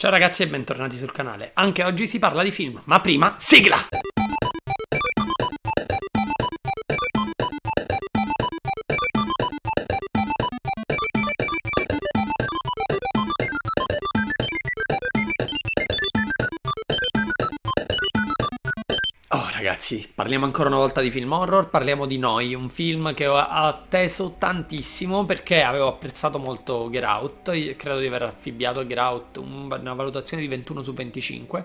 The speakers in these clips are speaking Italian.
Ciao ragazzi e bentornati sul canale. Anche oggi si parla di film, ma prima sigla! ragazzi, parliamo ancora una volta di film horror, parliamo di Noi, un film che ho atteso tantissimo perché avevo apprezzato molto Get Out, credo di aver affibbiato Get Out una valutazione di 21 su 25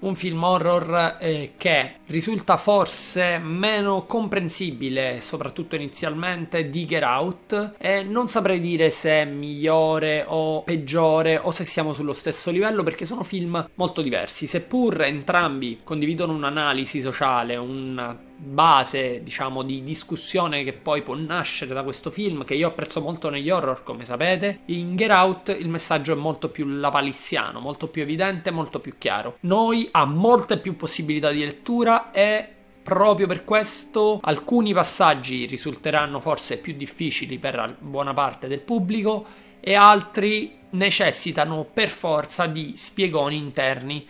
un film horror eh, che risulta forse meno comprensibile, soprattutto inizialmente, di Get Out e non saprei dire se è migliore o peggiore o se siamo sullo stesso livello perché sono film molto diversi, seppur entrambi condividono un'analisi sociale, un base, diciamo, di discussione che poi può nascere da questo film, che io apprezzo molto negli horror, come sapete, in Get Out il messaggio è molto più lapalissiano, molto più evidente, molto più chiaro. Noi ha molte più possibilità di lettura e proprio per questo alcuni passaggi risulteranno forse più difficili per buona parte del pubblico e altri necessitano per forza di spiegoni interni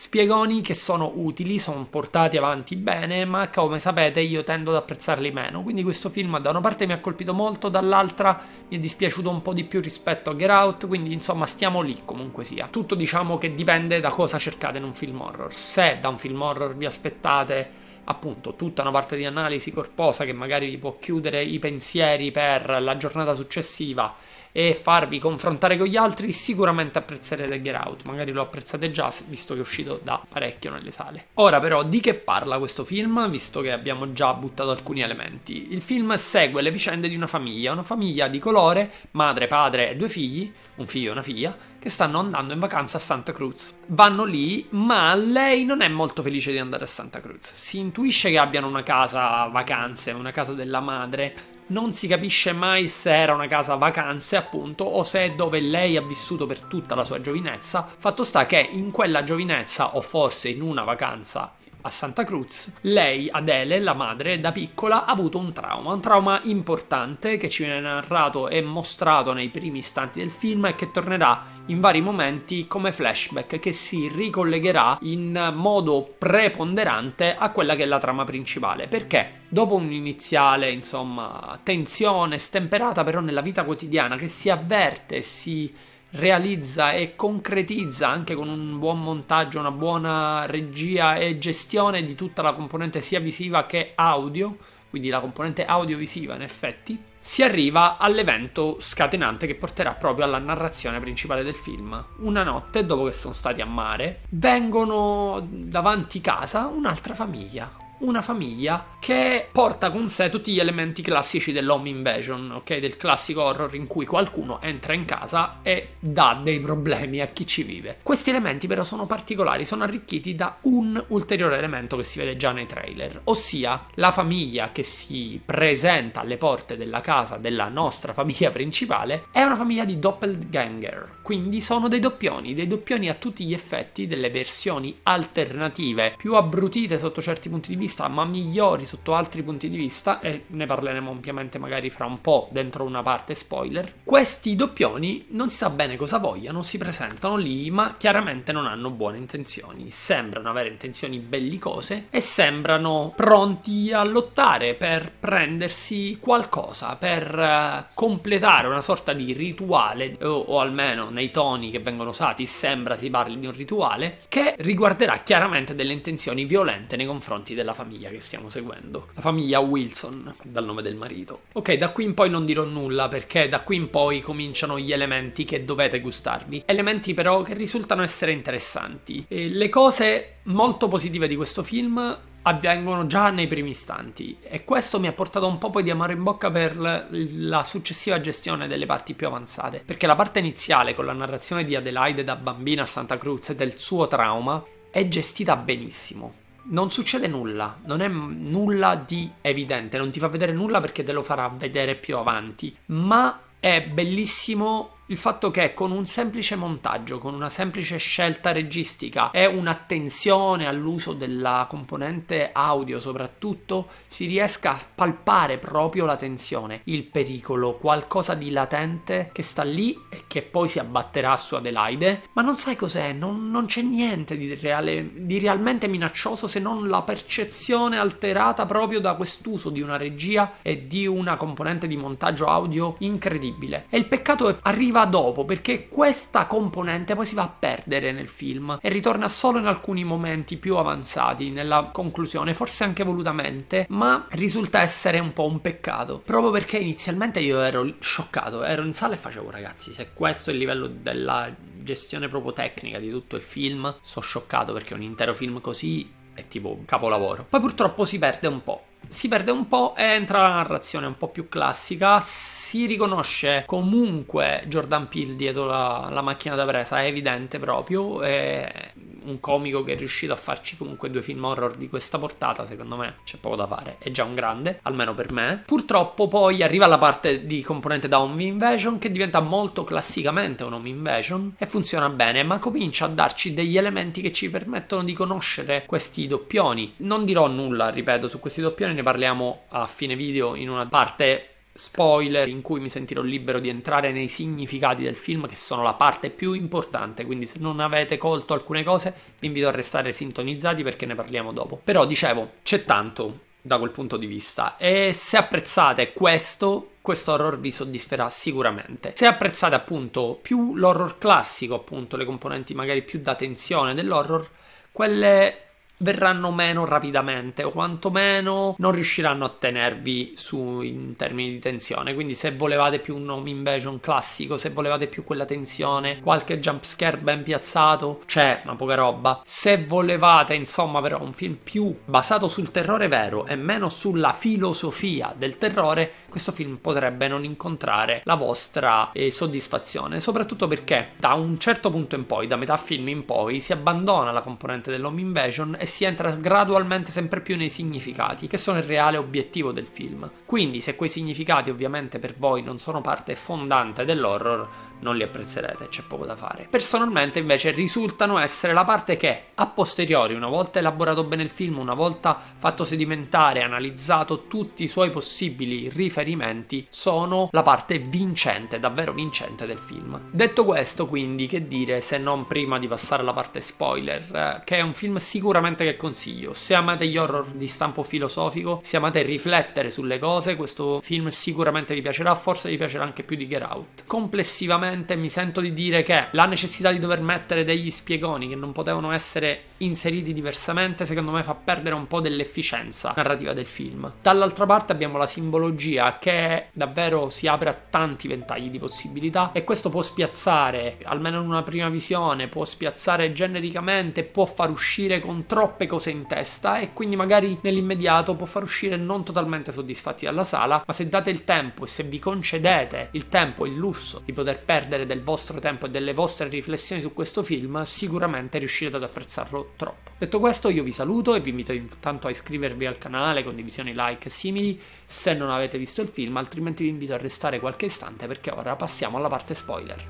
Spiegoni che sono utili, sono portati avanti bene, ma come sapete io tendo ad apprezzarli meno. Quindi questo film da una parte mi ha colpito molto, dall'altra mi è dispiaciuto un po' di più rispetto a Get Out, quindi insomma stiamo lì comunque sia. Tutto diciamo che dipende da cosa cercate in un film horror. Se da un film horror vi aspettate appunto tutta una parte di analisi corposa che magari vi può chiudere i pensieri per la giornata successiva e farvi confrontare con gli altri, sicuramente apprezzerete Get Out. Magari lo apprezzate già, visto che è uscito da parecchio nelle sale. Ora, però, di che parla questo film, visto che abbiamo già buttato alcuni elementi? Il film segue le vicende di una famiglia, una famiglia di colore, madre, padre e due figli, un figlio e una figlia, che stanno andando in vacanza a Santa Cruz. Vanno lì, ma lei non è molto felice di andare a Santa Cruz. Si intuisce che abbiano una casa vacanze, una casa della madre, non si capisce mai se era una casa vacanze appunto o se è dove lei ha vissuto per tutta la sua giovinezza, fatto sta che in quella giovinezza o forse in una vacanza a Santa Cruz, lei, Adele, la madre, da piccola ha avuto un trauma, un trauma importante che ci viene narrato e mostrato nei primi istanti del film e che tornerà in vari momenti come flashback che si ricollegherà in modo preponderante a quella che è la trama principale. Perché? Dopo un'iniziale, insomma, tensione stemperata però nella vita quotidiana che si avverte, si realizza e concretizza anche con un buon montaggio, una buona regia e gestione di tutta la componente sia visiva che audio, quindi la componente audiovisiva in effetti, si arriva all'evento scatenante che porterà proprio alla narrazione principale del film. Una notte, dopo che sono stati a mare, vengono davanti casa un'altra famiglia, una famiglia che porta con sé tutti gli elementi classici dell'home invasion, ok? Del classico horror in cui qualcuno entra in casa e dà dei problemi a chi ci vive. Questi elementi però sono particolari, sono arricchiti da un ulteriore elemento che si vede già nei trailer, ossia la famiglia che si presenta alle porte della casa della nostra famiglia principale è una famiglia di doppelganger, quindi sono dei doppioni, dei doppioni a tutti gli effetti delle versioni alternative, più abbrutite sotto certi punti di vista vista, ma migliori sotto altri punti di vista, e ne parleremo ampiamente magari fra un po' dentro una parte spoiler. Questi doppioni non si sa bene cosa vogliano, si presentano lì, ma chiaramente non hanno buone intenzioni. Sembrano avere intenzioni bellicose e sembrano pronti a lottare per prendersi qualcosa, per eh, completare una sorta di rituale, o, o almeno nei toni che vengono usati sembra si parli di un rituale, che riguarderà chiaramente delle intenzioni violente nei confronti della famiglia famiglia che stiamo seguendo, la famiglia Wilson, dal nome del marito. Ok, da qui in poi non dirò nulla perché da qui in poi cominciano gli elementi che dovete gustarvi, elementi però che risultano essere interessanti. E le cose molto positive di questo film avvengono già nei primi istanti e questo mi ha portato un po' poi di amaro in bocca per la successiva gestione delle parti più avanzate perché la parte iniziale con la narrazione di Adelaide da bambina a Santa Cruz e del suo trauma è gestita benissimo non succede nulla, non è nulla di evidente, non ti fa vedere nulla perché te lo farà vedere più avanti, ma è bellissimo il fatto che con un semplice montaggio, con una semplice scelta registica e un'attenzione all'uso della componente audio soprattutto, si riesca a palpare proprio la tensione, il pericolo, qualcosa di latente che sta lì e che poi si abbatterà su Adelaide, ma non sai cos'è, non, non c'è niente di, reale, di realmente minaccioso se non la percezione alterata proprio da quest'uso di una regia e di una componente di montaggio audio incredibile. E il peccato è arriva arriva dopo, perché questa componente poi si va a perdere nel film e ritorna solo in alcuni momenti più avanzati, nella conclusione, forse anche volutamente, ma risulta essere un po' un peccato, proprio perché inizialmente io ero scioccato, ero in sala e facevo ragazzi, se questo è il livello della gestione proprio tecnica di tutto il film, sono scioccato perché un intero film così è tipo capolavoro. Poi purtroppo si perde un po' si perde un po' e eh, entra la narrazione un po' più classica. Si riconosce comunque Jordan Peele dietro la, la macchina da presa, è evidente proprio. È un comico che è riuscito a farci comunque due film horror di questa portata, secondo me c'è poco da fare, è già un grande, almeno per me. Purtroppo poi arriva la parte di componente da Home Invasion che diventa molto classicamente un Home Invasion e funziona bene, ma comincia a darci degli elementi che ci permettono di conoscere questi doppioni. Non dirò nulla, ripeto, su questi doppioni ne parliamo a fine video in una parte spoiler in cui mi sentirò libero di entrare nei significati del film che sono la parte più importante, quindi se non avete colto alcune cose vi invito a restare sintonizzati perché ne parliamo dopo. Però dicevo, c'è tanto da quel punto di vista e se apprezzate questo questo horror vi soddisferà sicuramente. Se apprezzate appunto più l'horror classico, appunto le componenti magari più da tensione dell'horror, quelle verranno meno rapidamente o quantomeno non riusciranno a tenervi su in termini di tensione quindi se volevate più un home invasion classico se volevate più quella tensione qualche jumpscare ben piazzato c'è ma poca roba se volevate insomma però un film più basato sul terrore vero e meno sulla filosofia del terrore questo film potrebbe non incontrare la vostra eh, soddisfazione soprattutto perché da un certo punto in poi da metà film in poi si abbandona la componente dell'home invasion e si entra gradualmente sempre più nei significati, che sono il reale obiettivo del film. Quindi se quei significati ovviamente per voi non sono parte fondante dell'horror, non li apprezzerete, c'è poco da fare. Personalmente invece risultano essere la parte che a posteriori, una volta elaborato bene il film, una volta fatto sedimentare, analizzato tutti i suoi possibili riferimenti, sono la parte vincente, davvero vincente del film. Detto questo quindi, che dire se non prima di passare alla parte spoiler, eh, che è un film sicuramente che consiglio. Se amate gli horror di stampo filosofico, se amate riflettere sulle cose, questo film sicuramente vi piacerà, forse vi piacerà anche più di Get Out. Complessivamente Sinceramente mi sento di dire che la necessità di dover mettere degli spiegoni che non potevano essere inseriti diversamente secondo me fa perdere un po' dell'efficienza narrativa del film. Dall'altra parte abbiamo la simbologia che davvero si apre a tanti ventagli di possibilità e questo può spiazzare, almeno in una prima visione, può spiazzare genericamente, può far uscire con troppe cose in testa e quindi magari nell'immediato può far uscire non totalmente soddisfatti dalla sala, ma se date il tempo e se vi concedete il tempo, il lusso di poter perdere del vostro tempo e delle vostre riflessioni su questo film, sicuramente riuscirete ad apprezzarlo troppo. Detto questo io vi saluto e vi invito intanto a iscrivervi al canale, condivisioni, like e simili se non avete visto il film, altrimenti vi invito a restare qualche istante perché ora passiamo alla parte spoiler.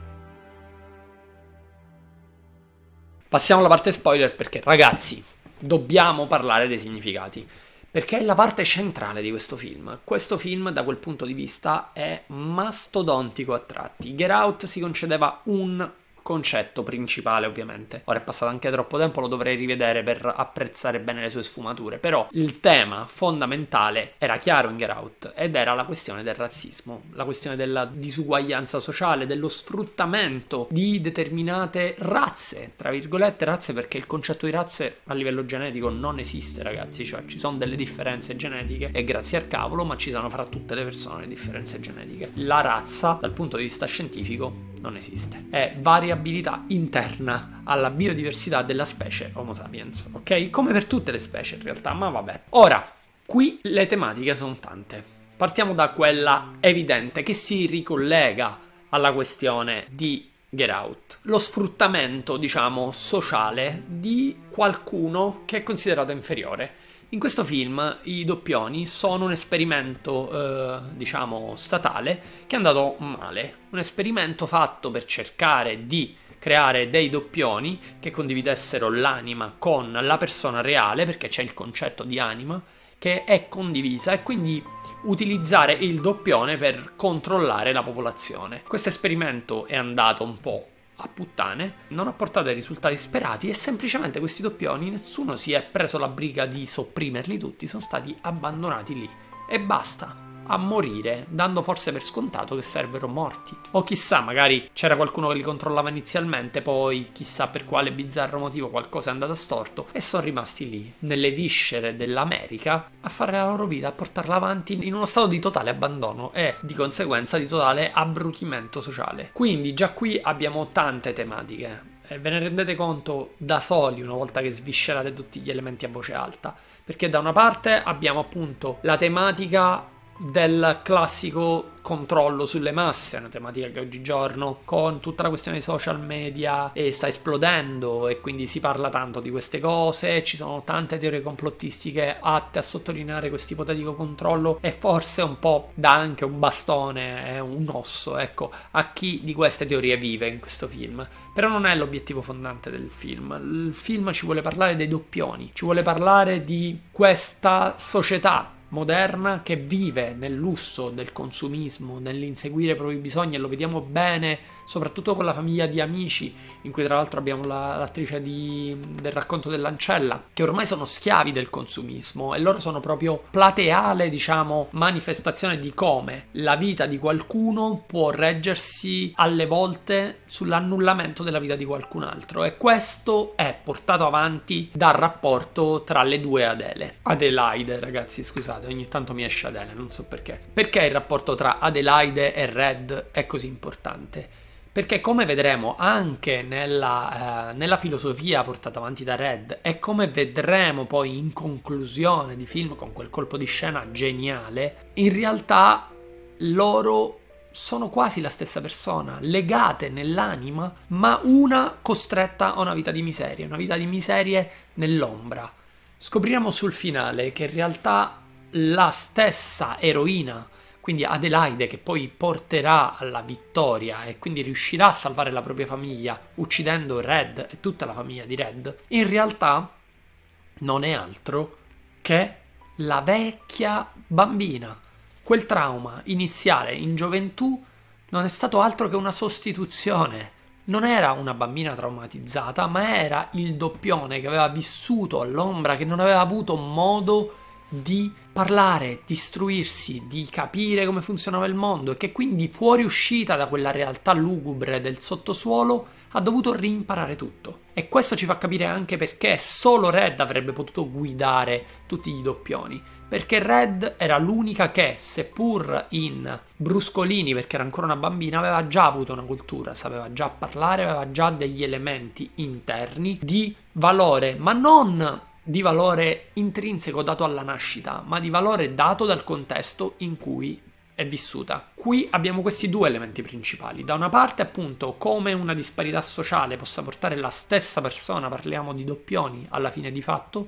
Passiamo alla parte spoiler perché ragazzi, dobbiamo parlare dei significati, perché è la parte centrale di questo film. Questo film da quel punto di vista è mastodontico a tratti. Get Out si concedeva un concetto principale ovviamente. Ora è passato anche troppo tempo, lo dovrei rivedere per apprezzare bene le sue sfumature, però il tema fondamentale era chiaro in Get Out ed era la questione del razzismo, la questione della disuguaglianza sociale, dello sfruttamento di determinate razze, tra virgolette razze perché il concetto di razze a livello genetico non esiste ragazzi, cioè ci sono delle differenze genetiche e grazie al cavolo, ma ci sono fra tutte le persone differenze genetiche. La razza dal punto di vista scientifico non esiste, è variabilità interna alla biodiversità della specie Homo sapiens, ok? Come per tutte le specie in realtà, ma vabbè. Ora, qui le tematiche sono tante. Partiamo da quella evidente che si ricollega alla questione di Get Out. Lo sfruttamento, diciamo, sociale di qualcuno che è considerato inferiore in questo film i doppioni sono un esperimento, eh, diciamo, statale che è andato male. Un esperimento fatto per cercare di creare dei doppioni che condividessero l'anima con la persona reale, perché c'è il concetto di anima, che è condivisa e quindi utilizzare il doppione per controllare la popolazione. Questo esperimento è andato un po' a puttane, non ha portato ai risultati sperati e semplicemente questi doppioni nessuno si è preso la briga di sopprimerli tutti, sono stati abbandonati lì e basta a morire, dando forse per scontato che sarebbero morti. O chissà, magari c'era qualcuno che li controllava inizialmente, poi chissà per quale bizzarro motivo qualcosa è andato storto e sono rimasti lì, nelle viscere dell'America, a fare la loro vita, a portarla avanti in uno stato di totale abbandono e di conseguenza di totale abbrutimento sociale. Quindi già qui abbiamo tante tematiche ve ne rendete conto da soli una volta che sviscerate tutti gli elementi a voce alta. Perché da una parte abbiamo appunto la tematica del classico controllo sulle masse, una tematica che oggigiorno con tutta la questione dei social media eh, sta esplodendo e quindi si parla tanto di queste cose, ci sono tante teorie complottistiche atte a sottolineare questo ipotetico controllo e forse un po' dà anche un bastone, eh, un osso, ecco, a chi di queste teorie vive in questo film. Però non è l'obiettivo fondante del film, il film ci vuole parlare dei doppioni, ci vuole parlare di questa società moderna che vive nel lusso del consumismo, nell'inseguire i propri bisogni e lo vediamo bene soprattutto con la famiglia di amici in cui tra l'altro abbiamo la, l'attrice di, del racconto dell'ancella che ormai sono schiavi del consumismo e loro sono proprio plateale diciamo manifestazione di come la vita di qualcuno può reggersi alle volte sull'annullamento della vita di qualcun altro e questo è portato avanti dal rapporto tra le due Adele Adelaide ragazzi scusate puntate, ogni tanto mi esce Adele, non so perché. Perché il rapporto tra Adelaide e Red è così importante? Perché come vedremo anche nella, eh, nella filosofia portata avanti da Red e come vedremo poi in conclusione di film con quel colpo di scena geniale, in realtà loro sono quasi la stessa persona, legate nell'anima, ma una costretta a una vita di miserie, una vita di miserie nell'ombra. Scopriremo sul finale che in realtà la stessa eroina, quindi Adelaide, che poi porterà alla vittoria e quindi riuscirà a salvare la propria famiglia uccidendo Red e tutta la famiglia di Red, in realtà non è altro che la vecchia bambina. Quel trauma iniziale in gioventù non è stato altro che una sostituzione. Non era una bambina traumatizzata, ma era il doppione che aveva vissuto all'ombra, che non aveva avuto modo di di parlare, di istruirsi, di capire come funzionava il mondo e che quindi fuoriuscita da quella realtà lugubre del sottosuolo ha dovuto rimparare tutto. E questo ci fa capire anche perché solo Red avrebbe potuto guidare tutti i doppioni, perché Red era l'unica che, seppur in bruscolini, perché era ancora una bambina, aveva già avuto una cultura, sapeva già parlare, aveva già degli elementi interni di valore, ma non di valore intrinseco dato alla nascita, ma di valore dato dal contesto in cui è vissuta. Qui abbiamo questi due elementi principali. Da una parte, appunto, come una disparità sociale possa portare la stessa persona, parliamo di doppioni alla fine di fatto,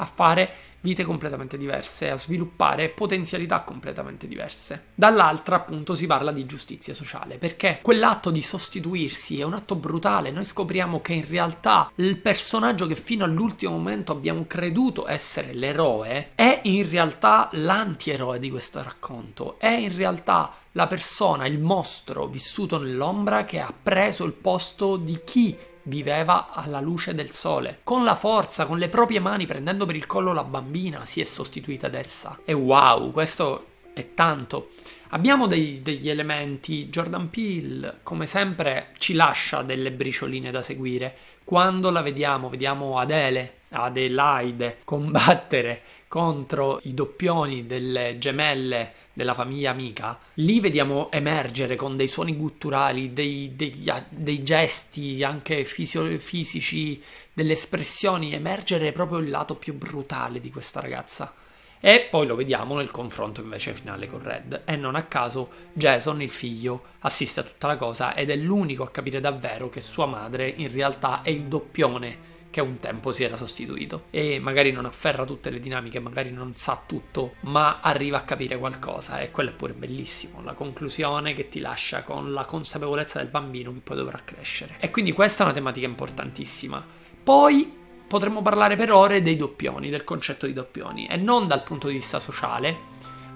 a fare vite completamente diverse, a sviluppare potenzialità completamente diverse. Dall'altra, appunto, si parla di giustizia sociale, perché quell'atto di sostituirsi è un atto brutale. Noi scopriamo che in realtà il personaggio che fino all'ultimo momento abbiamo creduto essere l'eroe è in realtà l'antieroe di questo racconto, è in realtà la persona, il mostro vissuto nell'ombra che ha preso il posto di chi viveva alla luce del sole. Con la forza, con le proprie mani, prendendo per il collo la bambina, si è sostituita ad essa. E wow, questo è tanto. Abbiamo dei, degli elementi, Jordan Peele come sempre ci lascia delle bricioline da seguire, quando la vediamo, vediamo Adele, Adelaide combattere contro i doppioni delle gemelle della famiglia amica, lì vediamo emergere con dei suoni gutturali, dei, dei, dei gesti anche fisio- fisici, delle espressioni, emergere proprio il lato più brutale di questa ragazza. E poi lo vediamo nel confronto invece finale con Red. E non a caso Jason, il figlio, assiste a tutta la cosa ed è l'unico a capire davvero che sua madre in realtà è il doppione che un tempo si era sostituito e magari non afferra tutte le dinamiche, magari non sa tutto, ma arriva a capire qualcosa e quello è pure bellissimo, la conclusione che ti lascia con la consapevolezza del bambino che poi dovrà crescere. E quindi questa è una tematica importantissima. Poi potremmo parlare per ore dei doppioni, del concetto di doppioni, e non dal punto di vista sociale,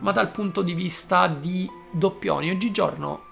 ma dal punto di vista di doppioni. Oggigiorno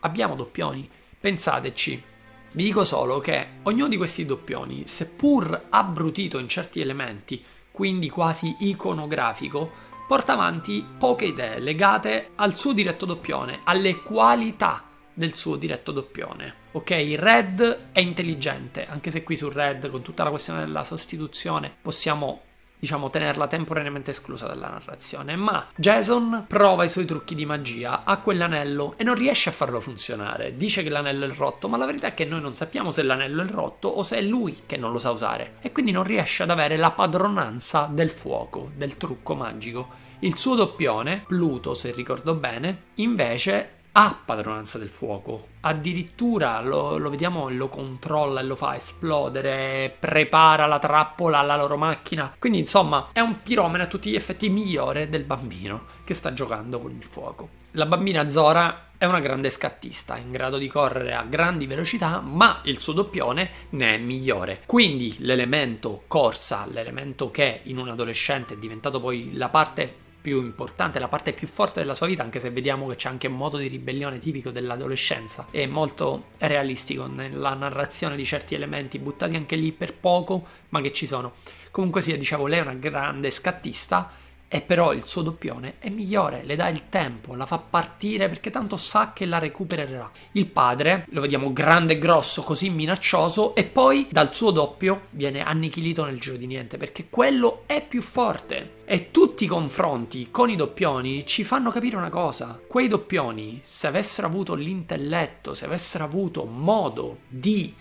abbiamo doppioni, pensateci. Vi dico solo che ognuno di questi doppioni, seppur abbrutito in certi elementi, quindi quasi iconografico, porta avanti poche idee legate al suo diretto doppione, alle qualità del suo diretto doppione. Ok, Red è intelligente, anche se qui su Red, con tutta la questione della sostituzione, possiamo diciamo tenerla temporaneamente esclusa dalla narrazione, ma Jason prova i suoi trucchi di magia ha quell'anello e non riesce a farlo funzionare. Dice che l'anello è rotto, ma la verità è che noi non sappiamo se l'anello è rotto o se è lui che non lo sa usare e quindi non riesce ad avere la padronanza del fuoco, del trucco magico. Il suo doppione, Pluto se ricordo bene, invece ha padronanza del fuoco, addirittura lo, lo vediamo, lo controlla e lo fa esplodere, prepara la trappola alla loro macchina. Quindi, insomma, è un piromane a tutti gli effetti migliore del bambino che sta giocando con il fuoco. La bambina Zora è una grande scattista, in grado di correre a grandi velocità, ma il suo doppione ne è migliore. Quindi l'elemento corsa, l'elemento che in un adolescente è diventato poi la parte più importante, la parte più forte della sua vita, anche se vediamo che c'è anche un modo di ribellione tipico dell'adolescenza È molto realistico nella narrazione di certi elementi buttati anche lì per poco, ma che ci sono. Comunque sia, dicevo, lei è una grande scattista e però il suo doppione è migliore, le dà il tempo, la fa partire perché tanto sa che la recupererà. Il padre lo vediamo grande e grosso, così minaccioso, e poi dal suo doppio viene annichilito nel giro di niente perché quello è più forte. E tutti i confronti con i doppioni ci fanno capire una cosa: quei doppioni, se avessero avuto l'intelletto, se avessero avuto modo di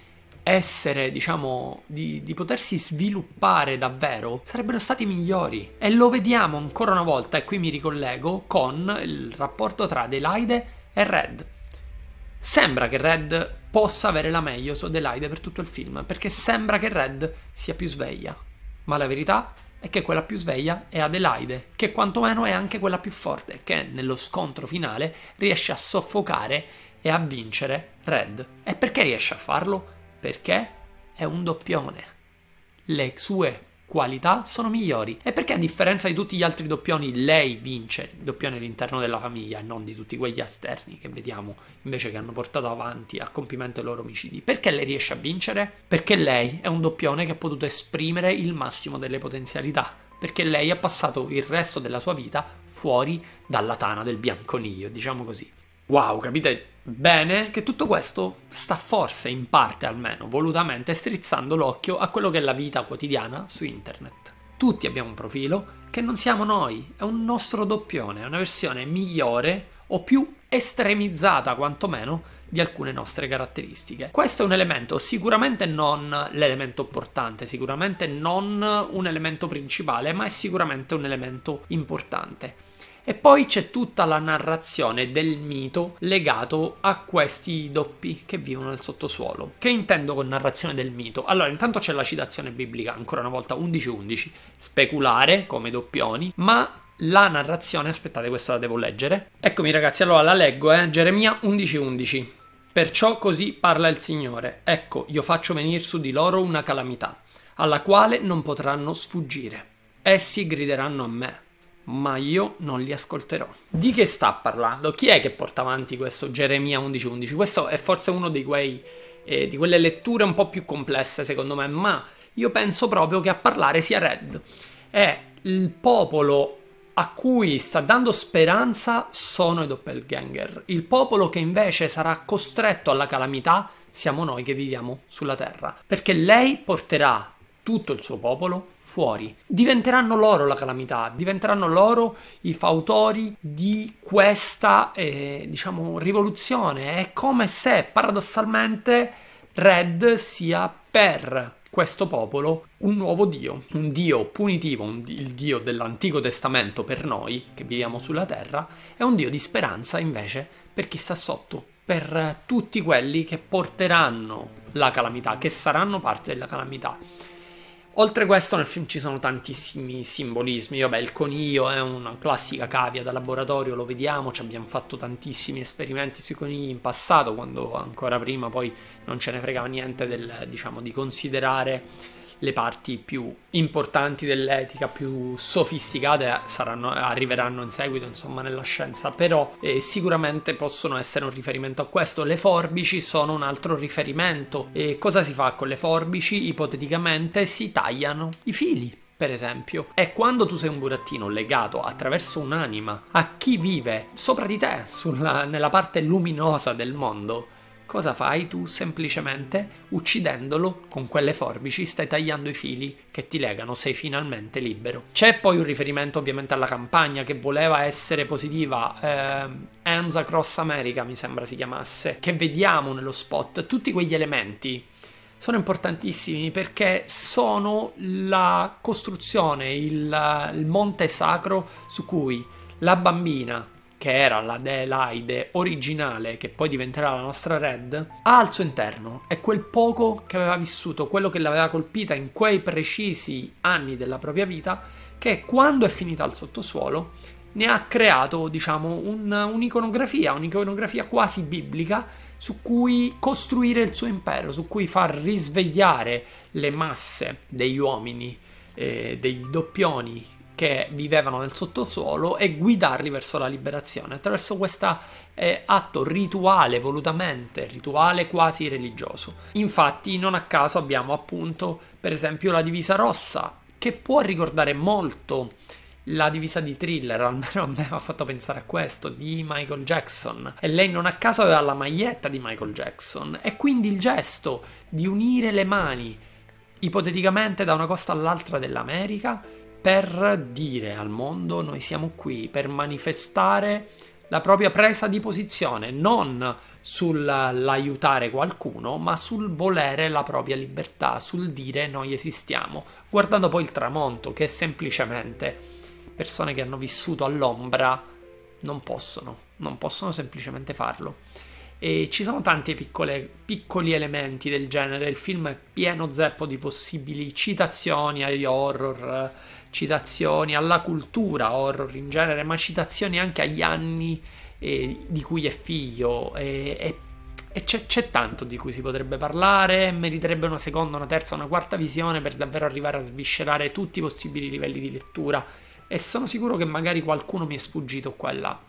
essere, diciamo, di, di, potersi sviluppare davvero, sarebbero stati migliori. E lo vediamo ancora una volta, e qui mi ricollego, con il rapporto tra Adelaide e Red. Sembra che Red possa avere la meglio su Adelaide per tutto il film, perché sembra che Red sia più sveglia. Ma la verità è che quella più sveglia è Adelaide, che quantomeno è anche quella più forte, che nello scontro finale riesce a soffocare e a vincere Red. E perché riesce a farlo? Perché è un doppione. Le sue qualità sono migliori. E perché a differenza di tutti gli altri doppioni lei vince il doppione all'interno della famiglia e non di tutti quegli esterni che vediamo invece che hanno portato avanti a compimento i loro omicidi? Perché lei riesce a vincere? Perché lei è un doppione che ha potuto esprimere il massimo delle potenzialità. Perché lei ha passato il resto della sua vita fuori dalla tana del bianconiglio, diciamo così. Wow, capite? Bene, che tutto questo sta forse in parte almeno, volutamente, strizzando l'occhio a quello che è la vita quotidiana su internet. Tutti abbiamo un profilo che non siamo noi, è un nostro doppione, è una versione migliore o più estremizzata quantomeno di alcune nostre caratteristiche. Questo è un elemento, sicuramente non l'elemento portante, sicuramente non un elemento principale, ma è sicuramente un elemento importante. E poi c'è tutta la narrazione del mito legato a questi doppi che vivono nel sottosuolo. Che intendo con narrazione del mito? Allora, intanto c'è la citazione biblica, ancora una volta 11:11, speculare come doppioni, ma la narrazione, aspettate, questa la devo leggere. Eccomi ragazzi, allora la leggo, eh? Geremia 11:11. Perciò così parla il Signore: Ecco, io faccio venire su di loro una calamità, alla quale non potranno sfuggire. Essi grideranno a me, ma io non li ascolterò. Di che sta parlando? Chi è che porta avanti questo Geremia 11.11? Questo è forse uno di, quei, eh, di quelle letture un po' più complesse secondo me, ma io penso proprio che a parlare sia Red. È il popolo a cui sta dando speranza sono i doppelganger. Il popolo che invece sarà costretto alla calamità siamo noi che viviamo sulla Terra. Perché lei porterà tutto il suo popolo fuori. Diventeranno loro la calamità, diventeranno loro i fautori di questa, eh, diciamo, rivoluzione. È come se paradossalmente Red sia per questo popolo un nuovo Dio, un Dio punitivo, un, il Dio dell'Antico Testamento per noi che viviamo sulla terra, e un Dio di speranza invece per chi sta sotto, per tutti quelli che porteranno la calamità, che saranno parte della calamità. Oltre questo nel film ci sono tantissimi simbolismi, vabbè il coniglio è una classica cavia da laboratorio, lo vediamo, ci abbiamo fatto tantissimi esperimenti sui conigli in passato, quando ancora prima poi non ce ne fregava niente del, diciamo, di considerare le parti più importanti dell'etica, più sofisticate, eh, saranno, arriveranno in seguito, insomma, nella scienza, però eh, sicuramente possono essere un riferimento a questo. Le forbici sono un altro riferimento. E cosa si fa con le forbici? Ipoteticamente si tagliano i fili per esempio, è quando tu sei un burattino legato attraverso un'anima a chi vive sopra di te, sulla, nella parte luminosa del mondo, Cosa fai tu? Semplicemente uccidendolo con quelle forbici stai tagliando i fili che ti legano, sei finalmente libero. C'è poi un riferimento ovviamente alla campagna che voleva essere positiva, eh, Hands Across America mi sembra si chiamasse, che vediamo nello spot, tutti quegli elementi sono importantissimi perché sono la costruzione, il, il monte sacro su cui la bambina che era la Delaide originale, che poi diventerà la nostra Red, ha al suo interno. È quel poco che aveva vissuto, quello che l'aveva colpita in quei precisi anni della propria vita, che quando è finita al sottosuolo ne ha creato, diciamo, un, un'iconografia, un'iconografia quasi biblica su cui costruire il suo impero, su cui far risvegliare le masse degli uomini, eh, dei doppioni che vivevano nel sottosuolo e guidarli verso la liberazione attraverso questo eh, atto rituale volutamente, rituale quasi religioso. Infatti non a caso abbiamo appunto per esempio la divisa rossa che può ricordare molto la divisa di thriller, almeno a me mi ha fatto pensare a questo, di Michael Jackson. E lei non a caso aveva la maglietta di Michael Jackson. E quindi il gesto di unire le mani, ipoteticamente da una costa all'altra dell'America, per dire al mondo noi siamo qui, per manifestare la propria presa di posizione, non sull'aiutare qualcuno, ma sul volere la propria libertà, sul dire noi esistiamo, guardando poi il tramonto, che semplicemente persone che hanno vissuto all'ombra non possono, non possono semplicemente farlo. E ci sono tanti piccole, piccoli elementi del genere, il film è pieno zeppo di possibili citazioni agli horror, citazioni alla cultura horror in genere, ma citazioni anche agli anni eh, di cui è figlio e, e, e c'è, c'è, tanto di cui si potrebbe parlare, meriterebbe una seconda, una terza, una quarta visione per davvero arrivare a sviscerare tutti i possibili livelli di lettura e sono sicuro che magari qualcuno mi è sfuggito qua e là.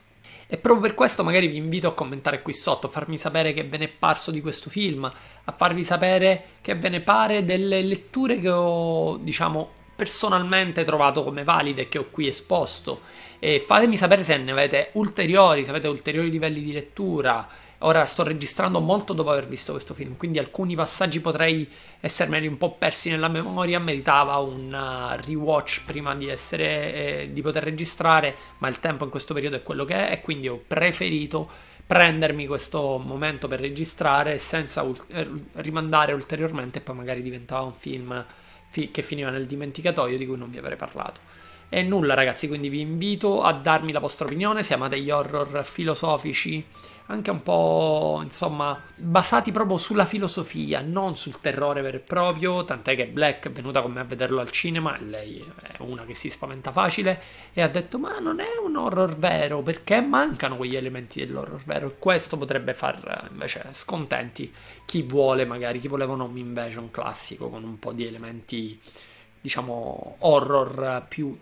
E proprio per questo magari vi invito a commentare qui sotto, a farmi sapere che ve ne è parso di questo film, a farvi sapere che ve ne pare delle letture che ho, diciamo, personalmente trovato come valide che ho qui esposto. E fatemi sapere se ne avete ulteriori, se avete ulteriori livelli di lettura. Ora sto registrando molto dopo aver visto questo film, quindi alcuni passaggi potrei essermeli un po' persi nella memoria, meritava un uh, rewatch prima di, essere, eh, di poter registrare, ma il tempo in questo periodo è quello che è e quindi ho preferito prendermi questo momento per registrare senza ul- eh, rimandare ulteriormente e poi magari diventava un film fi- che finiva nel dimenticatoio di cui non vi avrei parlato. E nulla ragazzi, quindi vi invito a darmi la vostra opinione, se amate gli horror filosofici anche un po', insomma, basati proprio sulla filosofia, non sul terrore vero e proprio, tant'è che Black è venuta con me a vederlo al cinema, e lei è una che si spaventa facile, e ha detto, ma non è un horror vero, perché mancano quegli elementi dell'horror vero, e questo potrebbe far invece scontenti chi vuole magari, chi voleva un home invasion classico con un po' di elementi diciamo horror più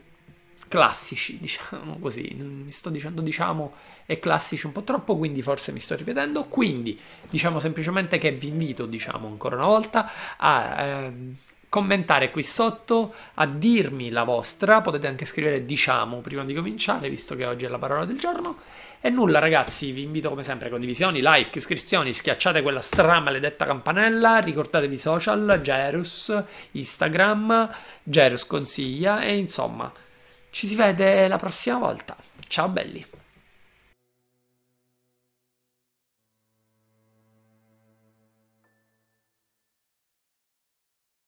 classici, diciamo così, mi sto dicendo diciamo e classici un po' troppo, quindi forse mi sto ripetendo, quindi diciamo semplicemente che vi invito, diciamo ancora una volta, a ehm, commentare qui sotto, a dirmi la vostra, potete anche scrivere diciamo prima di cominciare, visto che oggi è la parola del giorno, e nulla ragazzi, vi invito come sempre a condivisioni, like, iscrizioni, schiacciate quella stramaledetta campanella, ricordatevi social, Gerus, Instagram, Gerus consiglia e insomma... Ci si vede la prossima volta. Ciao belli.